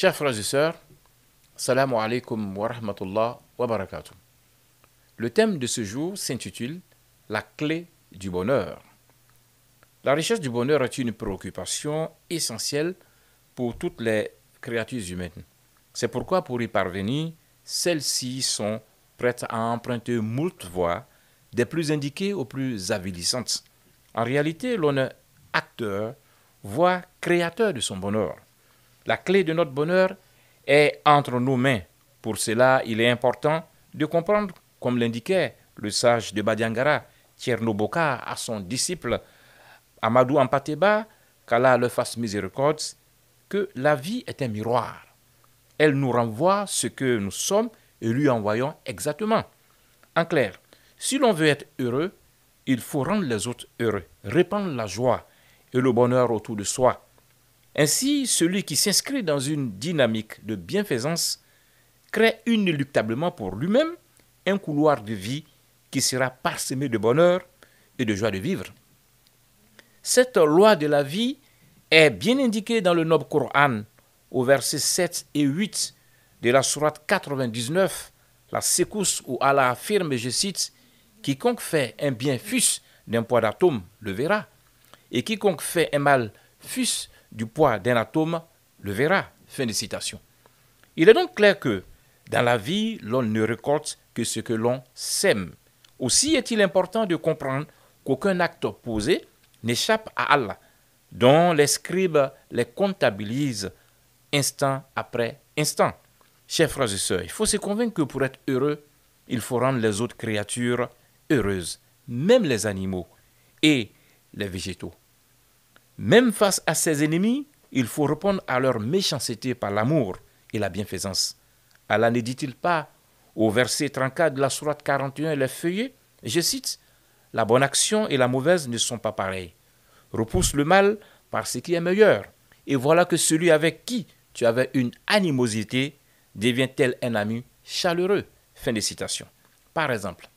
Chers frères et sœurs, Salam alaikum wa rahmatullah wa barakatuh. Le thème de ce jour s'intitule La clé du bonheur. La recherche du bonheur est une préoccupation essentielle pour toutes les créatures humaines. C'est pourquoi pour y parvenir, celles-ci sont prêtes à emprunter moult voies, des plus indiquées aux plus avilissantes. En réalité, l'on est acteur, voire créateur de son bonheur. La clé de notre bonheur est entre nos mains. Pour cela, il est important de comprendre, comme l'indiquait le sage de Badiangara, Tierno à son disciple Amadou Ampateba, qu'Allah le fasse miséricorde, que la vie est un miroir. Elle nous renvoie ce que nous sommes et lui envoyons exactement. En clair, si l'on veut être heureux, il faut rendre les autres heureux, répandre la joie et le bonheur autour de soi. Ainsi, celui qui s'inscrit dans une dynamique de bienfaisance crée inéluctablement pour lui-même un couloir de vie qui sera parsemé de bonheur et de joie de vivre. Cette loi de la vie est bien indiquée dans le noble Coran au verset 7 et 8 de la sourate 99, la secousse où Allah affirme, je cite, Quiconque fait un bien fût d'un poids d'atome le verra, et quiconque fait un mal fût du poids d'un atome le verra. Fin de citation. Il est donc clair que dans la vie, l'on ne récolte que ce que l'on sème. Aussi est-il important de comprendre qu'aucun acte posé n'échappe à Allah, dont les scribes les comptabilisent instant après instant. Chers frères et sœurs, il faut se convaincre que pour être heureux, il faut rendre les autres créatures heureuses, même les animaux et les végétaux. Même face à ses ennemis, il faut répondre à leur méchanceté par l'amour et la bienfaisance. Allah ne dit-il pas au verset 34 de la sourate 41 et les feuillets Je cite La bonne action et la mauvaise ne sont pas pareilles. Repousse le mal par ce qui est meilleur. Et voilà que celui avec qui tu avais une animosité devient elle un ami chaleureux. Fin de citation. Par exemple,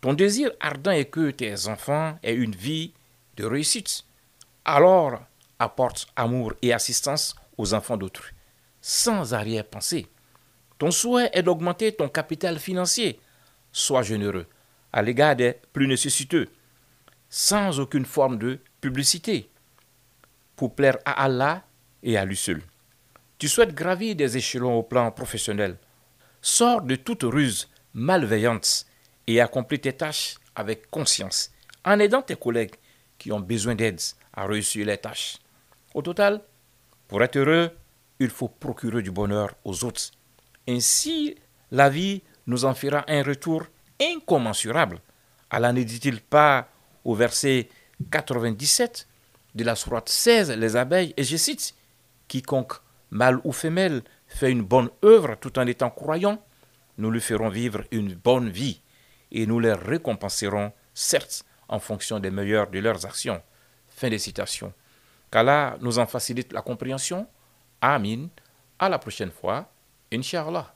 ton désir ardent est que tes enfants aient une vie de réussite, alors apporte amour et assistance aux enfants d'autrui, sans arrière-pensée. Ton souhait est d'augmenter ton capital financier. Sois généreux à l'égard des plus nécessiteux, sans aucune forme de publicité, pour plaire à Allah et à lui seul. Tu souhaites gravir des échelons au plan professionnel. Sors de toute ruse malveillante et accomplis tes tâches avec conscience, en aidant tes collègues qui ont besoin d'aide a reçu les tâches. Au total, pour être heureux, il faut procurer du bonheur aux autres. Ainsi, la vie nous en fera un retour incommensurable. Allah ne dit-il pas au verset 97 de la sourate 16, les abeilles, et je cite, Quiconque, mâle ou femelle, fait une bonne œuvre tout en étant croyant, nous lui ferons vivre une bonne vie et nous les récompenserons, certes, en fonction des meilleurs de leurs actions des citations. Qu'Allah nous en facilite la compréhension. Amin. À la prochaine fois. Inch'Allah.